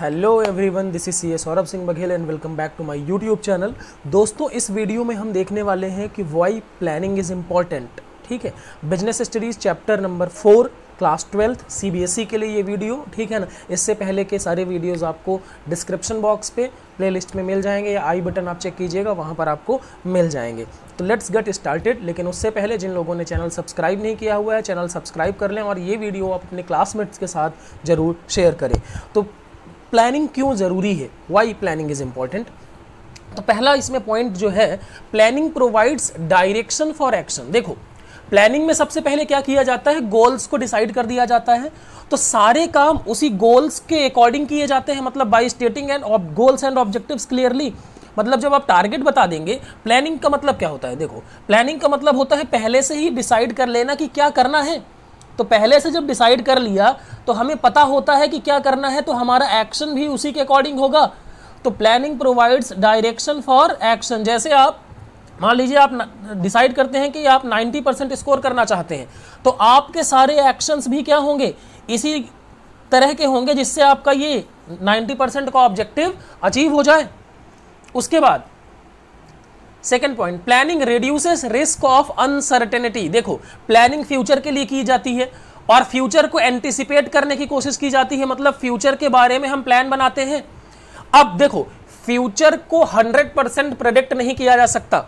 hello everyone this is C A Saurabh Singh Baghel and welcome back to my YouTube channel दोस्तों इस video में हम देखने वाले हैं कि वाई प्लानिंग इज इम्पॉर्टेंट ठीक है business studies chapter number four class twelfth CBSE के लिए ये वीडियो ठीक है ना इससे पहले के सारे वीडियोस आपको डिस्क्रिप्शन बॉक्स पे प्लेलिस्ट में मिल जाएंगे या आई बटन आप चेक कीजिएगा वहाँ पर आपको मिल जाएंगे तो लेट्स गेट स्टार्टेड लेकिन उससे पहले जिन लोगों ने चैनल सब्सक्राइब नहीं किया हुआ है चैनल सब्सक्राइब कर लें और ये वीडियो आप अपने क्लासमेट्स के साथ ज़रूर शेयर करें तो प्लानिंग क्यों ज़रूरी है वाई प्लानिंग इज़ इंपॉर्टेंट तो पहला इसमें पॉइंट जो है planning provides direction for action देखो प्लानिंग में सबसे पहले क्या किया जाता है गोल्स को डिसाइड कर दिया जाता है तो सारे काम उसी गोल्स के अकॉर्डिंग किए जाते हैं मतलब by stating and goals and objectives clearly मतलब जब आप टारगेट बता देंगे प्लानिंग का मतलब क्या होता है देखो प्लानिंग का मतलब होता है पहले से ही डिसाइड कर लेना कि क्या करना है तो पहले से जब डिसाइड कर लिया तो हमें पता होता है कि क्या करना है तो हमारा एक्शन भी उसी के अकॉर्डिंग होगा तो planning provides direction for action जैसे आप मान लीजिए आप डिसाइड करते हैं कि आप 90 परसेंट स्कोर करना चाहते हैं तो आपके सारे एक्शंस भी क्या होंगे इसी तरह के होंगे जिससे आपका ये 90 परसेंट का ऑब्जेक्टिव अचीव हो जाए उसके बाद second point planning reduces risk of uncertainty देखो प्लानिंग फ्यूचर के लिए की जाती है और फ्यूचर को एंटिसिपेट करने की कोशिश की जाती है मतलब फ्यूचर के बारे में हम प्लान बनाते हैं अब देखो फ्यूचर को 100 परसेंट प्रोडिक्ट नहीं किया जा सकता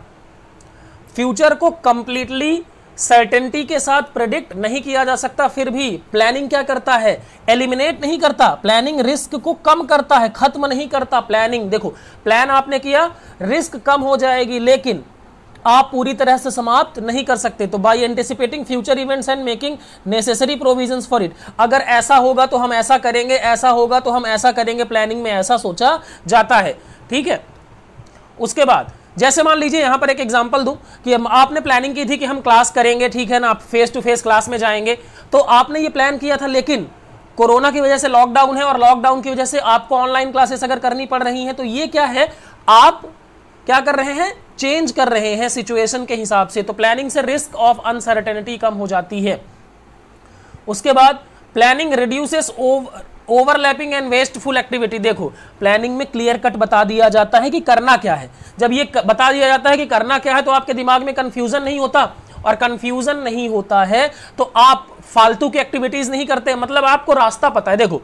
फ्यूचर को कंप्लीटली सर्टेनिटी के साथ प्रेडिक्ट नहीं किया जा सकता फिर भी प्लानिंग क्या करता है एलिमिनेट नहीं करता प्लानिंग रिस्क को कम करता है खत्म नहीं करता प्लानिंग देखो प्लान आपने किया रिस्क कम हो जाएगी लेकिन आप पूरी तरह से समाप्त नहीं कर सकते तो by anticipating future events and making necessary provision for it अगर ऐसा होगा तो हम ऐसा करेंगे ऐसा होगा तो हम ऐसा करेंगे प्लानिंग में ऐसा सोचा जाता है ठीक है उसके बाद जैसे मान लीजिए यहाँ पर एक एग्जाम्पल दूँ कि आपने प्लानिंग की थी कि हम क्लास करेंगे ठीक है ना आप फेस टू फेस क्लास में जाएंगे तो आपने ये प्लान किया था लेकिन कोरोना की वजह से लॉकडाउन है और लॉकडाउन की वजह से आपको ऑनलाइन क्लासेस अगर करनी पड़ रही हैं तो ये क्या है आप क्या कर रहे हैं चेंज कर रहे हैं सिचुएशन के हिसाब से तो प्लानिंग से रिस्क ऑफ अनसर्टेनिटी कम हो जाती है उसके बाद planning reduces over overlapping and wasteful activity देखो प्लानिंग में क्लियर कट बता दिया जाता है कि करना क्या है जब ये बता दिया जाता है कि करना क्या है तो आपके दिमाग में कन्फ्यूजन नहीं होता और कन्फ्यूजन नहीं होता है तो आप फालतू की एक्टिविटीज़ नहीं करते मतलब आपको रास्ता पता है देखो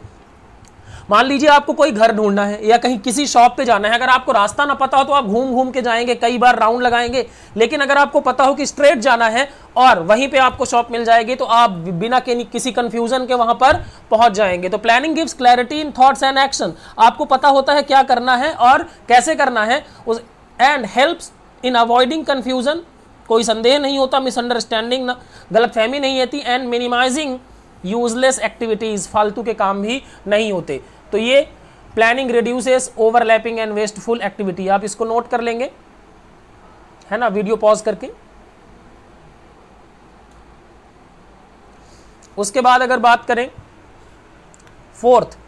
मान लीजिए आपको कोई घर ढूंढना है या कहीं किसी शॉप पे जाना है अगर आपको रास्ता ना पता हो तो आप घूम घूम के जाएंगे कई बार राउंड लगाएंगे लेकिन अगर आपको पता हो कि स्ट्रेट जाना है और वहीं पे आपको शॉप मिल जाएगी तो आप बिना किसी कंफ्यूजन के वहां पर पहुंच जाएंगे तो planning gives clarity in thoughts and action आपको पता होता है क्या करना है और कैसे करना है and help in avoiding confusion कोई संदेह नहीं होता मिसअंडरस्टैंडिंग ना फहमी नहीं होती एंड मिनिमाइजिंग यूजलेस एक्टिविटीज़ फालतू के काम भी नहीं होते तो ये planning reduces overlapping and wasteful activity आप इसको नोट कर लेंगे है ना वीडियो पॉज करके उसके बाद अगर बात करें fourth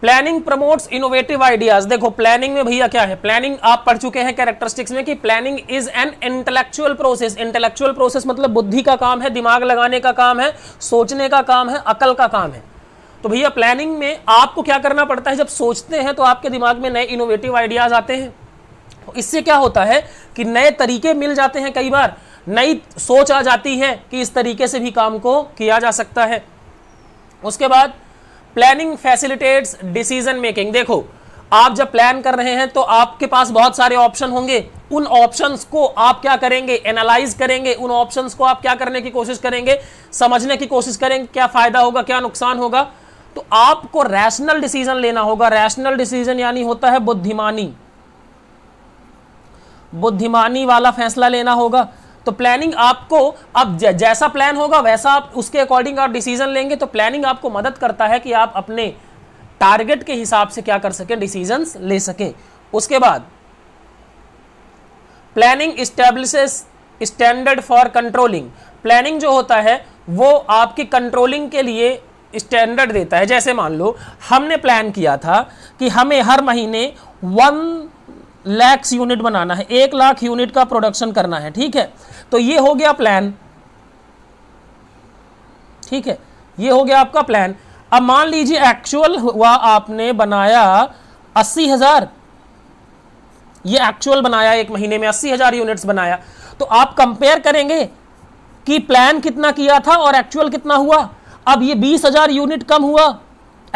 planning promotes innovative ideas देखो प्लानिंग में भैया क्या है प्लानिंग आप पढ़ चुके हैं कैरेक्टरिस्टिक्स में कि planning is an intellectual process intellectual process मतलब बुद्धि का काम है दिमाग लगाने का काम है सोचने का काम है अकल का काम है तो भैया प्लानिंग में आपको क्या करना पड़ता है जब सोचते हैं तो आपके दिमाग में नए इनोवेटिव आइडियाज आते हैं तो इससे क्या होता है कि नए तरीके मिल जाते हैं कई बार नई सोच आ जाती है कि इस तरीके से भी काम को किया जा सकता है उसके बाद प्लानिंग फैसिलिटेट्स डिसीजन मेकिंग देखो आप जब प्लान कर रहे हैं तो आपके पास बहुत सारे ऑप्शन होंगे उन ऑप्शंस को आप क्या करेंगे एनालाइज करेंगे उन ऑप्शंस को आप क्या करने की कोशिश करेंगे समझने की कोशिश करेंगे क्या फायदा होगा क्या नुकसान होगा तो आपको रैशनल डिसीजन लेना होगा रैशनल डिसीजन यानी होता है बुद्धिमानी बुद्धिमानी वाला फैसला लेना होगा तो प्लानिंग आपको अब जैसा प्लान होगा वैसा आप उसके अकॉर्डिंग आप डिसीजन लेंगे तो प्लानिंग आपको मदद करता है कि आप अपने टारगेट के हिसाब से क्या कर सकें डिसीजन ले सकें उसके बाद planning establishes standard for controlling planning जो होता है वो आपकी कंट्रोलिंग के लिए स्टैंडर्ड देता है जैसे मान लो हमने प्लान किया था कि हमें हर महीने वन लैक्स यूनिट बनाना है एक लाख यूनिट का प्रोडक्शन करना है ठीक है तो ये हो गया प्लान ठीक है ये हो गया आपका प्लान अब मान लीजिए एक्चुअल हुआ आपने बनाया अस्सी हजार ये एक्चुअल बनाया एक महीने में अस्सी हजार यूनिट्स बनाया तो आप कंपेयर करेंगे कि प्लान कितना किया था और एक्चुअल कितना हुआ अब ये बीस हजार यूनिट कम हुआ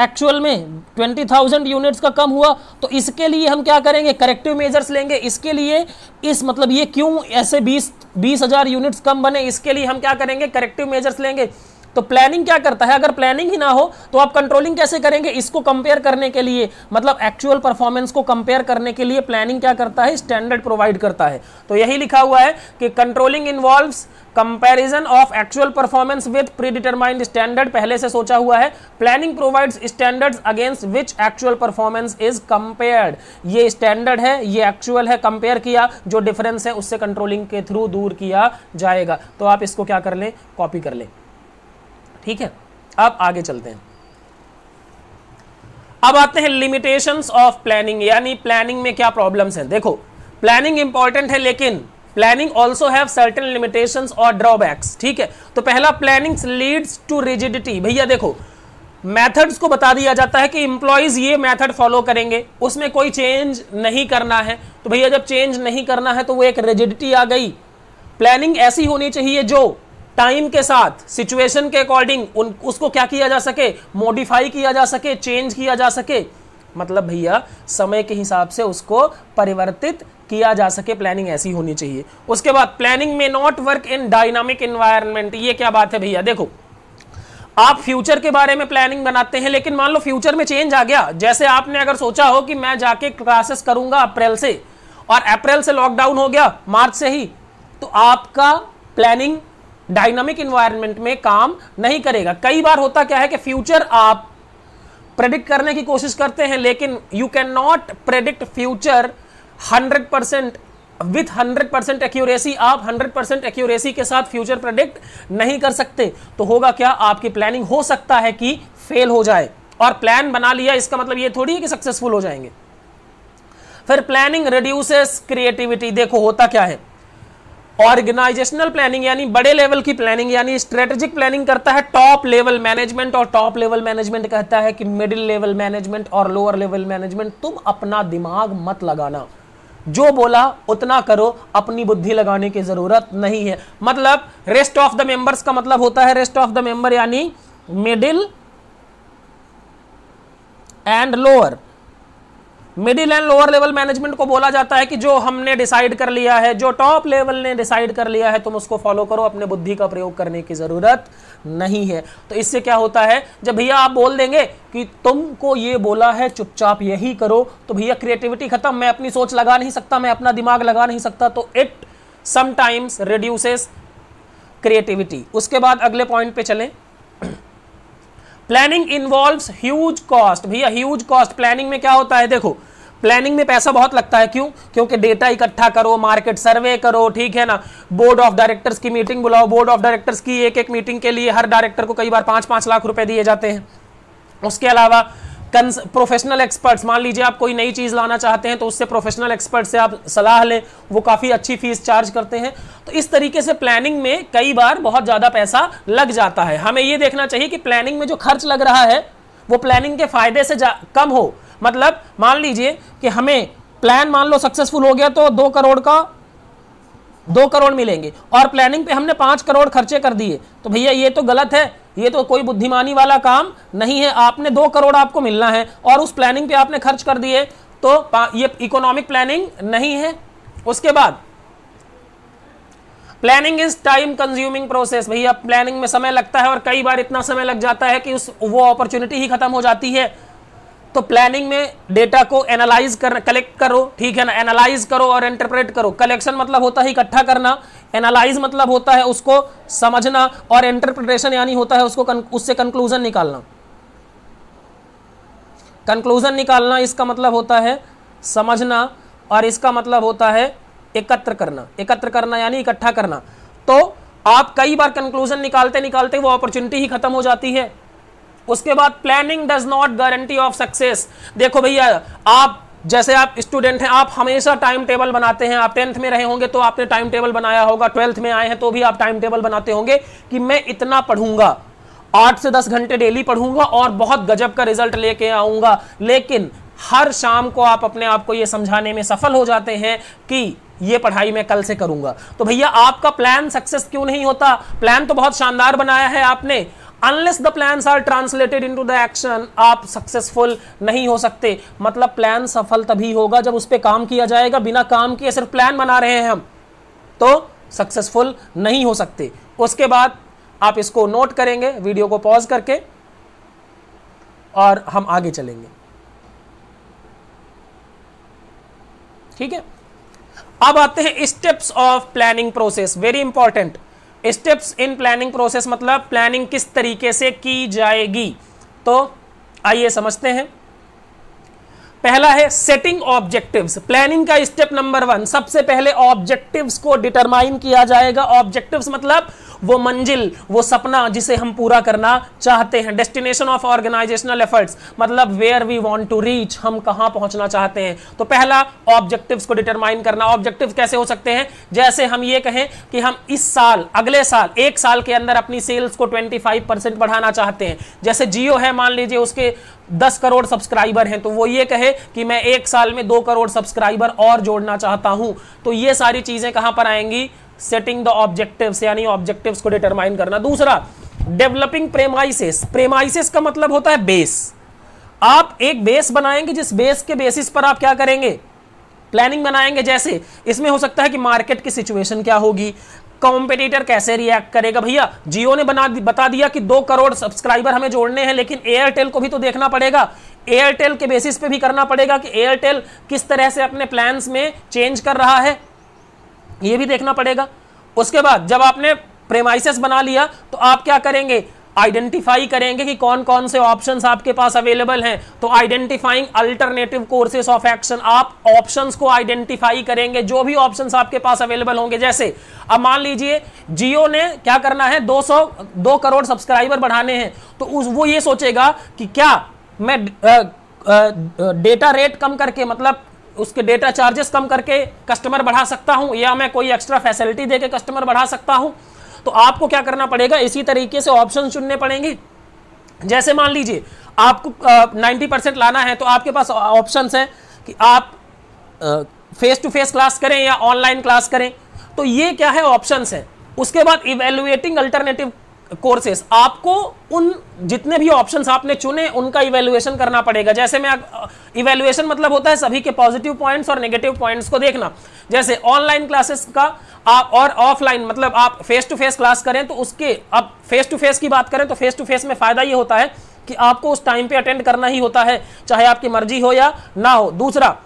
एक्चुअल में ट्वेंटी थाउजेंड यूनिट्स का कम हुआ तो इसके लिए हम क्या करेंगे करेक्टिव मेजर्स लेंगे इसके लिए इस मतलब ये क्यों ऐसे बीस बीस हजार यूनिट्स कम बने इसके लिए हम क्या करेंगे करेक्टिव मेजर्स लेंगे तो प्लानिंग क्या करता है अगर प्लानिंग ही ना हो तो आप कंट्रोलिंग कैसे करेंगे इसको कंपेयर करने के लिए मतलब एक्चुअल परफॉर्मेंस को कंपेयर करने के लिए प्लानिंग क्या करता है स्टैंडर्ड प्रोवाइड करता है तो यही लिखा हुआ है कि controlling involve comparison of actual performance with predetermined standard पहले से सोचा हुआ है planning provides standards against which actual performance is compared ये स्टैंडर्ड है ये एक्चुअल है कंपेयर किया जो डिफरेंस है उससे कंट्रोलिंग के थ्रू दूर किया जाएगा तो आप इसको क्या कर लें कॉपी कर लें ठीक है अब आगे चलते हैं अब आते हैं लिमिटेशंस ऑफ प्लानिंग यानी प्लानिंग में क्या प्रॉब्लम्स हैं देखो प्लानिंग इंपॉर्टेंट है लेकिन planning also have certain limitation और ड्रॉबैक्स ठीक है तो पहला प्लानिंग लीड्स टू रिजिडिटी भैया देखो मेथड्स को बता दिया जाता है कि इंप्लॉयज ये मेथड फॉलो करेंगे उसमें कोई चेंज नहीं करना है तो भैया जब चेंज नहीं करना है तो वो एक रिजिडिटी आ गई प्लानिंग ऐसी होनी चाहिए जो टाइम के साथ सिचुएशन के अकॉर्डिंग उन उसको क्या किया जा सके मॉडिफाई किया जा सके चेंज किया जा सके मतलब भैया समय के हिसाब से उसको परिवर्तित किया जा सके प्लानिंग ऐसी होनी चाहिए उसके बाद प्लानिंग में not work in dynamic environment ये क्या बात है भैया देखो आप फ्यूचर के बारे में प्लानिंग बनाते हैं लेकिन मान लो फ्यूचर में चेंज आ गया जैसे आपने अगर सोचा हो कि मैं जाके क्लासेस करूंगा अप्रैल से और अप्रैल से लॉकडाउन हो गया मार्च से ही तो आपका प्लानिंग डायनामिक इन्वायरमेंट में काम नहीं करेगा कई बार होता क्या है कि फ्यूचर आप प्रेडिक्ट करने की कोशिश करते हैं लेकिन you can not predict future 100 percent with hundred percent accuracy आप 100 परसेंट एक्यूरेसी के साथ फ्यूचर प्रेडिक्ट नहीं कर सकते तो होगा क्या आपकी प्लानिंग हो सकता है कि फेल हो जाए और प्लान बना लिया इसका मतलब ये थोड़ी है कि सक्सेसफुल हो जाएंगे फिर प्लानिंग रिड्यूसेस क्रिएटिविटी देखो होता क्या है ऑर्गेनाइजेशनल प्लानिंग यानी बड़े लेवल की प्लानिंग यानी स्ट्रेटेजिक प्लानिंग करता है टॉप लेवल मैनेजमेंट और टॉप लेवल मैनेजमेंट कहता है कि मिडिल लेवल मैनेजमेंट और लोअर लेवल मैनेजमेंट तुम अपना दिमाग मत लगाना जो बोला उतना करो अपनी बुद्धि लगाने की जरूरत नहीं है मतलब रेस्ट ऑफ द मेंबर्स का मतलब होता है रेस्ट ऑफ द मेंबर यानी middle and lower middle and lower level management को बोला जाता है कि जो हमने डिसाइड कर लिया है जो टॉप लेवल ने डिसाइड कर लिया है तुम उसको फॉलो करो अपने बुद्धि का प्रयोग करने की ज़रूरत नहीं है तो इससे क्या होता है जब भैया आप बोल देंगे कि तुमको ये बोला है चुपचाप यही करो तो भैया क्रिएटिविटी खत्म मैं अपनी सोच लगा नहीं सकता मैं अपना दिमाग लगा नहीं सकता तो इट समटाइम्स रिड्यूसेस क्रिएटिविटी उसके बाद अगले पॉइंट पे चलें प्लानिंग इन्वॉल्व ह्यूज कॉस्ट भैया ह्यूज कॉस्ट प्लानिंग में क्या होता है देखो प्लानिंग में पैसा बहुत लगता है क्यों क्योंकि डेटा इकट्ठा करो मार्केट सर्वे करो ठीक है ना बोर्ड ऑफ डायरेक्टर्स की मीटिंग बुलाओ बोर्ड ऑफ डायरेक्टर्स की एक एक मीटिंग के लिए हर डायरेक्टर को कई बार पांच पांच लाख रुपए दिए जाते हैं उसके अलावा प्रोफेशनल एक्सपर्ट्स मान लीजिए आप कोई नई चीज़ लाना चाहते हैं तो उससे प्रोफेशनल एक्सपर्ट से आप सलाह लें वो काफ़ी अच्छी फीस चार्ज करते हैं तो इस तरीके से प्लानिंग में कई बार बहुत ज़्यादा पैसा लग जाता है हमें ये देखना चाहिए कि प्लानिंग में जो खर्च लग रहा है वो प्लानिंग के फायदे से कम हो मतलब मान लीजिए कि हमें प्लान मान लो सक्सेसफुल हो गया तो दो करोड़ का दो करोड़ मिलेंगे और प्लानिंग पे हमने पांच करोड़ खर्चे कर दिए तो भैया ये तो गलत है ये तो कोई बुद्धिमानी वाला काम नहीं है आपने दो करोड़ आपको मिलना है और उस प्लानिंग पे आपने खर्च कर दिए तो ये इकोनॉमिक प्लानिंग नहीं है उसके बाद planning is time consuming process भैया प्लानिंग में समय लगता है और कई बार इतना समय लग जाता है कि उस वो अपॉर्चुनिटी ही खत्म हो जाती है तो प्लानिंग में डेटा को एनालाइज कर कलेक्ट करो ठीक है ना एनालाइज करो और इंटरप्रेट करो कलेक्शन मतलब होता है इकट्ठा करना एनालाइज मतलब होता है उसको समझना और इंटरप्रिटेशन यानी होता है उसको उससे कंक्लूजन निकालना कंक्लूजन निकालना इसका मतलब होता है समझना और इसका मतलब होता है एकत्र करना एकत्र करना यानी इकट्ठा करना तो आप कई बार कंक्लूजन निकालते निकालते वो अपॉर्चुनिटी ही खत्म हो जाती है उसके बाद planning does not guarantee of success देखो भैया आप जैसे आप स्टूडेंट हैं आप हमेशा टाइम टेबल बनाते हैं आप टेंथ में रहे होंगे तो आपने टाइम टेबल बनाया होगा ट्वेल्थ में आए हैं तो भी आप टाइम टेबल बनाते होंगे कि मैं इतना पढ़ूंगा आठ से दस घंटे डेली पढ़ूंगा और बहुत गजब का रिजल्ट लेके आऊंगा लेकिन हर शाम को आप अपने आप को यह समझाने में सफल हो जाते हैं कि ये पढ़ाई मैं कल से करूंगा तो भैया आपका प्लान सक्सेस क्यों नहीं होता प्लान तो बहुत शानदार बनाया है आपने unless the plans are translated to the action आप सक्सेसफुल नहीं हो सकते मतलब प्लान सफल तभी होगा जब उस पर काम किया जाएगा बिना काम किए सिर्फ प्लान बना रहे हैं हम तो सक्सेसफुल नहीं हो सकते उसके बाद आप इसको नोट करेंगे वीडियो को पॉज करके और हम आगे चलेंगे ठीक है अब आते हैं steps of planning process very important steps in planning process मतलब प्लानिंग किस तरीके से की जाएगी तो आइए समझते हैं पहला है सेटिंग ऑब्जेक्टिव्स प्लानिंग का स्टेप नंबर वन सबसे पहले ऑब्जेक्टिव्स को डिटरमाइन किया जाएगा ऑब्जेक्टिव्स मतलब वो मंजिल वो सपना जिसे हम पूरा करना चाहते हैं डेस्टिनेशन ऑफ ऑर्गेनाइजेशनल एफर्ट्स मतलब where we want to reach हम कहां पहुंचना चाहते हैं तो पहला ऑब्जेक्टिव्स को डिटरमाइन करना ऑब्जेक्टिव कैसे हो सकते हैं जैसे हम ये कहें कि हम इस साल अगले साल एक साल के अंदर अपनी सेल्स को ट्वेंटी बढ़ाना चाहते हैं जैसे जियो है मान लीजिए उसके दस करोड़ सब्सक्राइबर हैं तो वो ये कहे से कि मैं एक साल में दो करोड़ सब्सक्राइबर और जोड़ना चाहता हूं तो ये सारी चीजें कहां पर आएंगी सेटिंग द ऑब्जेक्टिव्स यानी ऑब्जेक्टिव्स को डिटरमाइन करना दूसरा डेवलपिंग प्रेमाइसिस प्रेमाइसिस का मतलब होता है बेस आप एक बेस बनाएंगे जिस बेस के बेसिस पर आप क्या करेंगे प्लानिंग बनाएंगे जैसे इसमें हो सकता है कि मार्केट की सिचुएशन क्या होगी कॉम्पिटिटर कैसे रिएक्ट करेगा भैया जियो ने बना बता दिया कि दो करोड़ सब्सक्राइबर हमें जोड़ने हैं लेकिन एयरटेल को भी तो देखना पड़ेगा एयरटेल के बेसिस पे भी करना पड़ेगा कि एयरटेल किस तरह से अपने प्लान्स में चेंज कर रहा है ये भी देखना पड़ेगा उसके बाद जब आपने प्रेमाइसिस बना लिया तो आप क्या करेंगे आइडेंटिफाई करेंगे कि कौन कौन से ऑप्शंस आपके पास अवेलेबल हैं तो identifying alternative courses of action आप ऑप्शंस को आइडेंटिफाई करेंगे जो भी ऑप्शंस आपके पास अवेलेबल होंगे जैसे अब मान लीजिए जियो ने क्या करना है 200 दो करोड़ सब्सक्राइबर बढ़ाने हैं तो उस वो ये सोचेगा कि क्या मैं डेटा रेट कम करके मतलब उसके डेटा चार्जेस कम करके कस्टमर बढ़ा सकता हूँ या मैं कोई एक्स्ट्रा फैसिलिटी दे के कस्टमर बढ़ा सकता हूँ तो आपको क्या करना पड़ेगा इसी तरीके से ऑप्शन चुनने पड़ेंगे जैसे मान लीजिए आपको नाइन्टी परसेंट लाना है तो आपके पास ऑप्शन है कि आप फेस टू फेस क्लास करें या ऑनलाइन क्लास करें तो ये क्या है ऑप्शन है उसके बाद इवेलुएटिंग अल्टरनेटिव कोर्सेस आपको उन जितने भी ऑप्शंस आपने चुने उनका इवेल्युएशन करना पड़ेगा जैसे मैं इवेल्युएशन मतलब होता है सभी के पॉजिटिव पॉइंट्स और नेगेटिव पॉइंट्स को देखना जैसे ऑनलाइन क्लासेस का आप और ऑफलाइन मतलब आप फेस टू फेस क्लास करें तो उसके अब फेस टू फेस की बात करें तो फेस टू फेस में फायदा ये होता है कि आपको उस टाइम पे अटेंड करना ही होता है चाहे आपकी मर्जी हो या ना हो दूसरा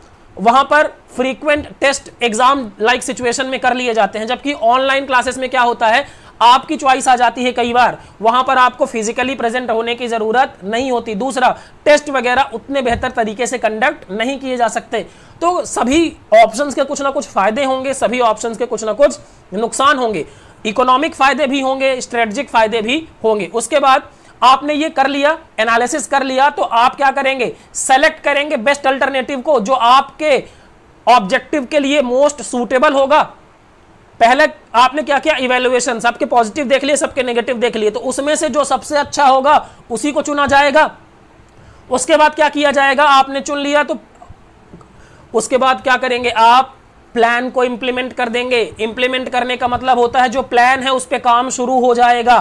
वहां पर frequent test exam like situation में कर लिए जाते हैं जबकि ऑनलाइन क्लासेस में क्या होता है आपकी च्वाइस आ जाती है कई बार वहां पर आपको फिजिकली प्रेजेंट होने की जरूरत नहीं होती दूसरा टेस्ट वगैरह उतने बेहतर तरीके से कंडक्ट नहीं किए जा सकते तो सभी ऑप्शंस के कुछ ना कुछ फायदे होंगे सभी ऑप्शंस के कुछ ना कुछ नुकसान होंगे इकोनॉमिक फायदे भी होंगे स्ट्रेटजिक फायदे भी होंगे उसके बाद आपने ये कर लिया एनालिसिस कर लिया तो आप क्या करेंगे सेलेक्ट करेंगे बेस्ट अल्टरनेटिव को जो आपके ऑब्जेक्टिव के लिए मोस्ट सूटेबल होगा पहले आपने क्या किया इवेल्युएशन सबके पॉजिटिव देख लिए सबके नेगेटिव देख लिए तो उसमें से जो सबसे अच्छा होगा उसी को चुना जाएगा उसके बाद क्या किया जाएगा आपने चुन लिया तो उसके बाद क्या करेंगे आप प्लान को इंप्लीमेंट कर देंगे इंप्लीमेंट करने का मतलब होता है जो प्लान है उस पर काम शुरू हो जाएगा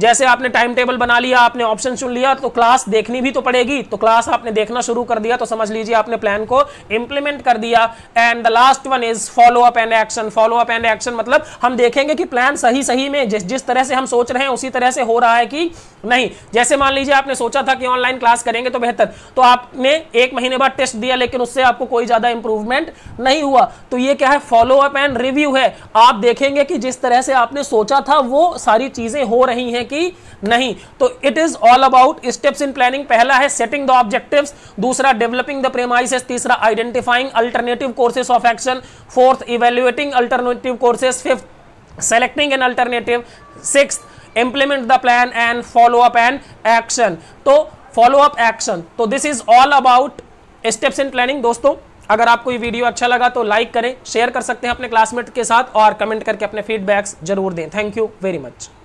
जैसे आपने टाइम टेबल बना लिया आपने ऑप्शन चुन लिया तो क्लास देखनी भी तो पड़ेगी तो क्लास आपने देखना शुरू कर दिया तो समझ लीजिए आपने प्लान को इंप्लीमेंट कर दिया and the last one is follow up and action follow up and action मतलब हम देखेंगे कि प्लान सही सही में जिस जिस तरह से हम सोच रहे हैं उसी तरह से हो रहा है कि नहीं जैसे मान लीजिए आपने सोचा था कि ऑनलाइन क्लास करेंगे तो बेहतर तो आपने एक महीने बाद टेस्ट दिया लेकिन उससे आपको कोई ज़्यादा इंप्रूवमेंट नहीं हुआ तो ये क्या है फॉलो अप एंड रिव्यू है आप देखेंगे कि जिस तरह से आपने सोचा था वो सारी चीज़ें हो रही हैं कि नहीं तो it is all about steps in planning पहला है सेटिंग द ऑब्जेक्टिव दूसरा डेवलपिंग द प्रेमाइसेस तीसरा identifying alternative courses of action fourth evaluating alternative courses fifth selecting an alternative six implement the plan and follow up and action तो follow up action तो this is all about steps in planning दोस्तों अगर आपको ये video अच्छा लगा तो like करें शेयर कर सकते हैं अपने क्लासमेट के साथ और कमेंट करके अपने फीडबैक्स जरूर दें थैंक यू वेरी मच